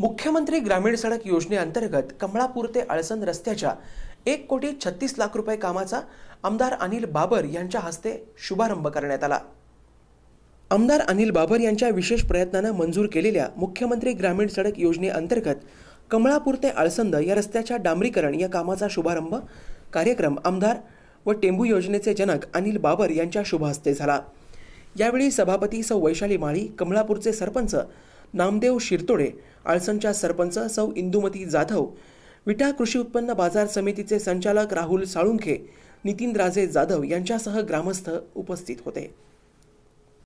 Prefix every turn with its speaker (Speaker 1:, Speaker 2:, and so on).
Speaker 1: मुख्यमंत्री ग्रामीण सडक योजनेअंतर्गत कमळापूर ते आळसंद रस्त्याच्या एक कोटी छत्तीस लाख रुपये कामाचा आमदार अनिल बाबर यांच्या हस्ते शुभारंभ करण्यात आला आमदार अनिल बाबर यांच्या विशेष प्रयत्नानं मंजूर केलेल्या मुख्यमंत्री ग्रामीण सडक योजनेअंतर्गत कमळापूर ते अळसंद या रस्त्याच्या डांबरीकरण या कामाचा शुभारंभ कार्यक्रम आमदार व टेंबू योजनेचे जनक अनिल बाबर यांच्या शुभहस्ते झाला यावेळी सभापती सौ वैशाली माळी कमळापूरचे सरपंच नामदेव शिरतोडे आळसणच्या सरपंच सौ इंदुमती जाधव विटा कृषी उत्पन्न बाजार समितीचे संचालक राहुल साळुंखे नितीन राजे जाधव यांच्यासह ग्रामस्थ उपस्थित होते